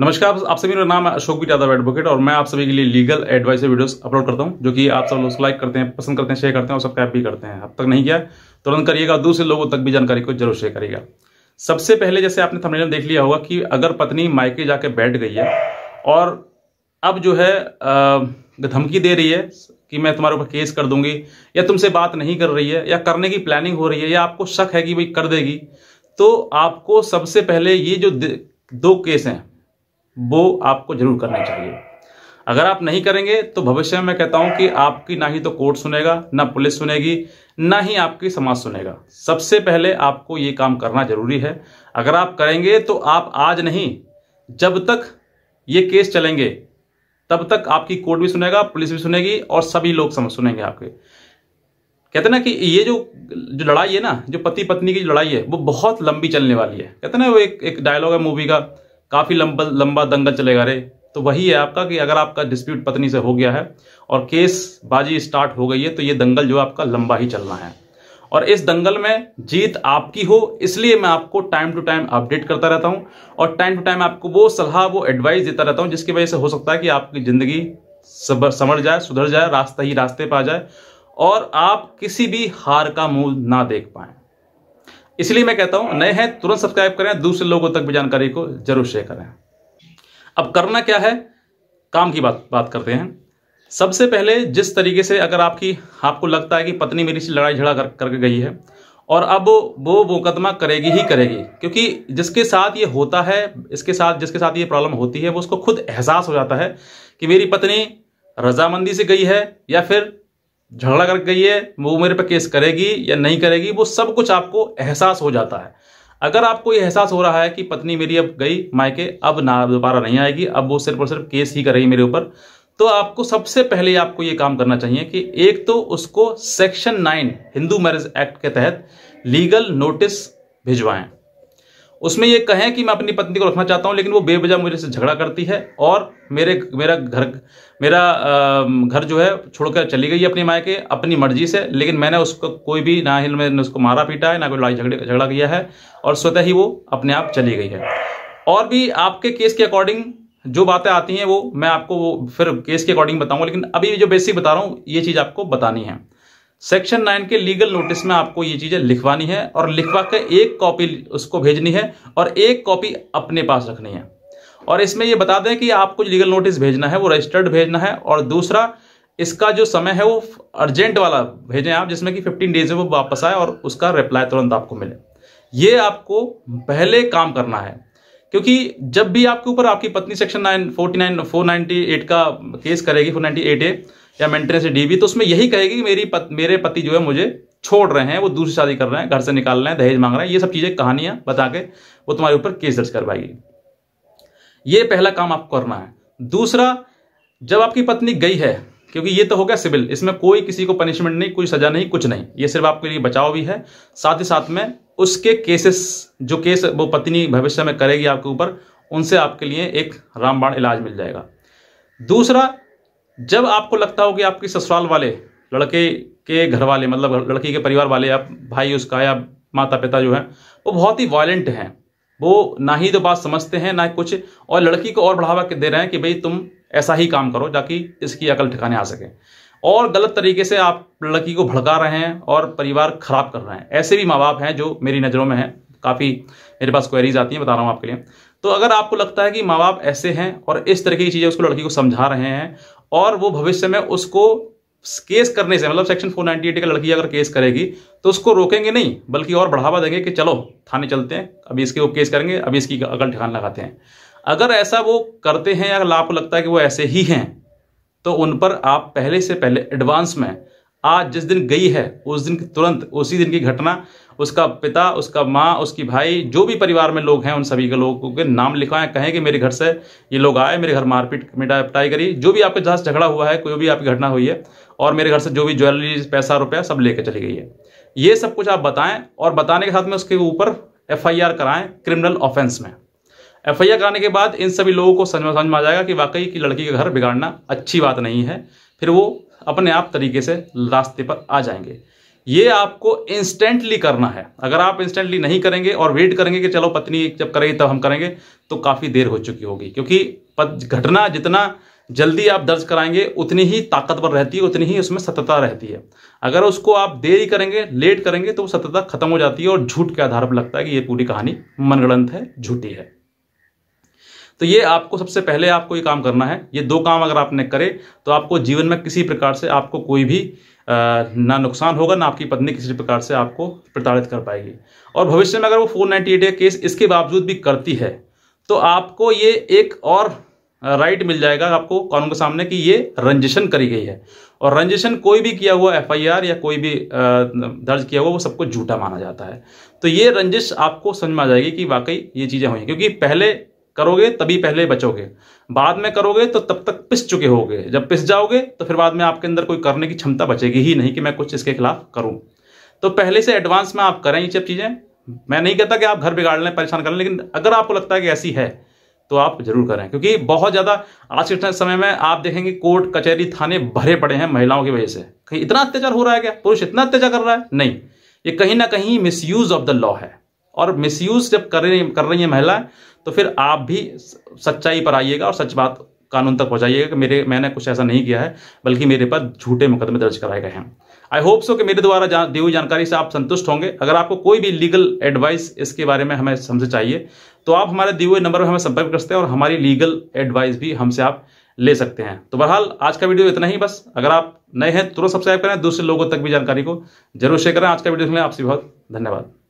नमस्कार आप सभी मेरा नाम है अशोक भी यादव एडवोकेट और मैं आप सभी के लिए लीगल एडवाइस वीडियोस अपलोड करता हूं जो कि आप सब लोग लाइक करते हैं पसंद करते हैं शेयर करते हैं और सब्सक्राइब भी करते हैं अब तक नहीं किया तुरंत करिएगा दूसरे लोगों तक भी जानकारी को जरूर शेयर करिएगा सबसे पहले जैसे आपने थंबनेल देख लिया होगा कि अगर पत्नी मायके जाके बैठ गई है और अब जो है धमकी दे रही है कि मैं तुम्हारे ऊपर केस कर दूंगी या तुमसे बात नहीं कर रही है या करने की प्लानिंग हो रही है या आपको शक है कि भाई कर देगी तो आपको सबसे पहले ये जो दो केस हैं वो आपको जरूर करना चाहिए अगर आप नहीं करेंगे तो भविष्य में मैं कहता हूं कि आपकी ना ही तो कोर्ट सुनेगा ना पुलिस सुनेगी ना ही आपकी समाज सुनेगा सबसे पहले आपको ये काम करना जरूरी है अगर आप करेंगे तो आप आज नहीं जब तक ये केस चलेंगे तब तक आपकी कोर्ट भी सुनेगा पुलिस भी सुनेगी और सभी लोग समझ सुनेंगे आपके कहते ना कि ये जो जो लड़ाई है ना जो पति पत्नी की जो लड़ाई है वो बहुत लंबी चलने वाली है कहते ना वो एक एक डायलॉग है मूवी का काफ़ी लंबा लंबा दंगल चलेगा रे तो वही है आपका कि अगर आपका डिस्प्यूट पत्नी से हो गया है और केस बाजी स्टार्ट हो गई है तो ये दंगल जो आपका लंबा ही चलना है और इस दंगल में जीत आपकी हो इसलिए मैं आपको टाइम टू टाइम अपडेट करता रहता हूं और टाइम टू टाइम आपको वो सलाह वो एडवाइस देता रहता हूं जिसकी वजह से हो सकता है कि आपकी ज़िंदगी समझ जाए सुधर जाए रास्ता ही रास्ते पर आ जाए और आप किसी भी हार का मुंह ना देख पाएं इसलिए मैं कहता हूं नए हैं तुरंत सब्सक्राइब करें दूसरे लोगों तक भी जानकारी को जरूर शेयर करें अब करना क्या है काम की बात बात करते हैं सबसे पहले जिस तरीके से अगर आपकी आपको लगता है कि पत्नी मेरी से लड़ाई झगड़ा कर, करके गई है और अब वो मुकदमा करेगी ही करेगी क्योंकि जिसके साथ ये होता है इसके साथ जिसके साथ ये प्रॉब्लम होती है वो उसको खुद एहसास हो जाता है कि मेरी पत्नी रजामंदी से गई है या फिर झगड़ा कर गई है वो मेरे पे केस करेगी या नहीं करेगी वो सब कुछ आपको एहसास हो जाता है अगर आपको ये एहसास हो रहा है कि पत्नी मेरी अब गई मायके अब ना दोबारा नहीं आएगी अब वो सिर्फ और सिर्फ केस ही करेगी मेरे ऊपर तो आपको सबसे पहले आपको ये काम करना चाहिए कि एक तो उसको section nine Hindu marriage act के तहत लीगल नोटिस भिजवाएं उसमें ये कहें कि मैं अपनी पत्नी को रखना चाहता हूँ लेकिन वो बेवजह मुझे से झगड़ा करती है और मेरे मेरा घर मेरा घर जो है छोड़कर चली गई अपनी माए के अपनी मर्जी से लेकिन मैंने उसको कोई भी ना ही मैंने उसको मारा पीटा है ना कोई लड़ाई झगड़े झगड़ा किया है और स्वतः ही वो अपने आप चली गई है और भी आपके केस के अकॉर्डिंग जो बातें आती हैं वो मैं आपको फिर केस के अकॉर्डिंग बताऊंगा लेकिन अभी जो बेसिक बता रहा हूँ ये चीज़ आपको बतानी है सेक्शन नाइन के लीगल नोटिस में आपको ये चीजें लिखवानी है और लिखवा के एक कॉपी उसको भेजनी है और एक कॉपी अपने पास रखनी है और इसमें ये बता दें कि आपको लीगल नोटिस भेजना है वो रजिस्टर्ड भेजना है और दूसरा इसका जो समय है वो अर्जेंट वाला भेजें आप जिसमें कि फिफ्टीन डेज में वो वापस आए और उसका रिप्लाई तुरंत आपको मिले ये आपको पहले काम करना है क्योंकि जब भी आपके ऊपर आपकी पत्नी section nine forty nine four ninety eight का केस करेगी फोर नाइनटी एट ए या मेंटेनेंस डीबी तो उसमें यही कहेगी कि मेरी पत, मेरे पति जो है मुझे छोड़ रहे हैं वो दूसरी शादी कर रहे हैं घर से निकाल रहे हैं दहेज मांग रहे हैं ये सब चीज़ें कहानियां बता के वो तुम्हारे ऊपर केस दर्ज करवाएगी ये पहला काम आपको करना है दूसरा जब आपकी पत्नी गई है क्योंकि ये तो हो गया सिविल इसमें कोई किसी को पनिशमेंट नहीं कोई सजा नहीं कुछ नहीं ये सिर्फ आपके लिए बचाव भी है साथ ही साथ में उसके केसेस जो केस वो पत्नी भविष्य में करेगी आपके ऊपर उनसे आपके लिए एक रामबाण इलाज मिल जाएगा दूसरा जब आपको लगता हो कि आपके ससुराल वाले लड़के के घर वाले मतलब लड़की के परिवार वाले या भाई उसका या माता पिता जो है वो बहुत ही वायलेंट हैं वो ना ही तो बात समझते हैं ना कुछ और लड़की को और बढ़ावा दे रहे हैं कि भाई तुम ऐसा ही काम करो ताकि इसकी अकल ठिकाने आ सके और गलत तरीके से आप लड़की को भड़का रहे हैं और परिवार खराब कर रहे हैं ऐसे भी माँ बाप हैं जो मेरी नज़रों में हैं काफ़ी मेरे पास क्वेरीज आती हैं बता रहा हूँ आपके लिए तो अगर आपको लगता है कि माँ बाप ऐसे हैं और इस तरीके की चीज़ें उसको लड़की को समझा रहे हैं और वो भविष्य में उसको केस करने से मतलब सेक्शन 498 का लड़की अगर केस करेगी तो उसको रोकेंगे नहीं बल्कि और बढ़ावा देंगे कि चलो थाने चलते हैं अभी इसके वो केस करेंगे अभी इसकी अगल ठिकान लगाते हैं अगर ऐसा वो करते हैं अगर आपको लगता है कि वो ऐसे ही हैं तो उन पर आप पहले से पहले एडवांस में आज जिस दिन गई है उस दिन तुरंत उसी दिन की घटना उसका पिता उसका माँ उसकी भाई जो भी परिवार में लोग हैं उन सभी के लोगों के नाम लिखवाएं कहें कि मेरे घर से ये लोग आए मेरे घर मारपीट मिटाई करी जो भी आपके जहाँ से झगड़ा हुआ है कोई भी आपकी घटना हुई है और मेरे घर से जो भी ज्वेलरी पैसा रुपया सब लेकर चली गई है ये सब कुछ आप बताएं और बताने के साथ में उसके ऊपर एफ कराएं क्रिमिनल ऑफेंस में एफ आई कराने के बाद इन सभी लोगों को समझ समझ में आ जाएगा कि वाकई की लड़की का घर बिगाड़ना अच्छी बात नहीं है फिर वो अपने आप तरीके से रास्ते पर आ जाएंगे ये आपको इंस्टेंटली करना है अगर आप इंस्टेंटली नहीं करेंगे और वेट करेंगे कि चलो पत्नी जब करेगी तब हम करेंगे तो काफ़ी देर हो चुकी होगी क्योंकि घटना जितना जल्दी आप दर्ज कराएंगे उतनी ही ताकतवर रहती है उतनी ही उसमें सत्यता रहती है अगर उसको आप देरी करेंगे लेट करेंगे तो वो सत्यता खत्म हो जाती है और झूठ के आधार पर लगता है कि ये पूरी कहानी मनगणंत है झूठी है तो ये आपको सबसे पहले आपको ये काम करना है ये दो काम अगर आपने करे तो आपको जीवन में किसी प्रकार से आपको कोई भी ना नुकसान होगा ना आपकी पत्नी किसी प्रकार से आपको प्रताड़ित कर पाएगी और भविष्य में अगर वो फोर नाइन्टी एट केस इसके बावजूद भी करती है तो आपको ये एक और राइट मिल जाएगा आपको कानून के सामने कि ये रंजिशन करी गई है और रंजिशन कोई भी किया हुआ एफआईआर या कोई भी दर्ज किया हुआ वो सबको झूठा माना जाता है तो ये रंजिश आपको समझ में आ जाएगी कि वाकई ये चीज़ें हुई क्योंकि पहले करोगे तभी पहले बचोगे बाद में करोगे तो तब तक पिस चुके होगे जब पिस जाओगे तो फिर बाद में आपके अंदर कोई करने की क्षमता बचेगी ही नहीं कि मैं कुछ इसके खिलाफ करूं तो पहले से एडवांस में आप करें ये सब चीज़ें मैं नहीं कहता कि आप घर बिगाड़ लें परेशान कर लें लेकिन अगर आपको लगता है कि ऐसी है तो आप जरूर करें क्योंकि बहुत ज़्यादा आज के समय में आप देखेंगे कोर्ट कचहरी थाने भरे पड़े हैं महिलाओं की वजह से कहीं इतना अत्याचार हो रहा है क्या पुरुष इतना अत्याचार कर रहा है नहीं ये कहीं ना कहीं मिसयूज ऑफ द लॉ है और मिसयूज जब कर रही कर रही है महिलाएं तो फिर आप भी सच्चाई पर आइएगा और सच बात कानून तक पहुंचाइएगा कि मेरे मैंने कुछ ऐसा नहीं किया है बल्कि मेरे पर झूठे मुकदमे दर्ज कराए गए हैं आई होप सो कि मेरे द्वारा जा, दी हुई जानकारी से आप संतुष्ट होंगे अगर आपको कोई भी लीगल एडवाइस इसके बारे में हमें समझ चाहिए तो आप हमारे दिए हुए नंबर पर हमें संपर्क कर सकते हैं और हमारी लीगल एडवाइस भी हमसे आप ले सकते हैं तो बहरहाल आज का वीडियो इतना ही बस अगर आप नए हैं तुरंत सब्सक्राइब करें दूसरे लोगों तक भी जानकारी को जरूर शेयर करें आज का वीडियो में आपसे बहुत धन्यवाद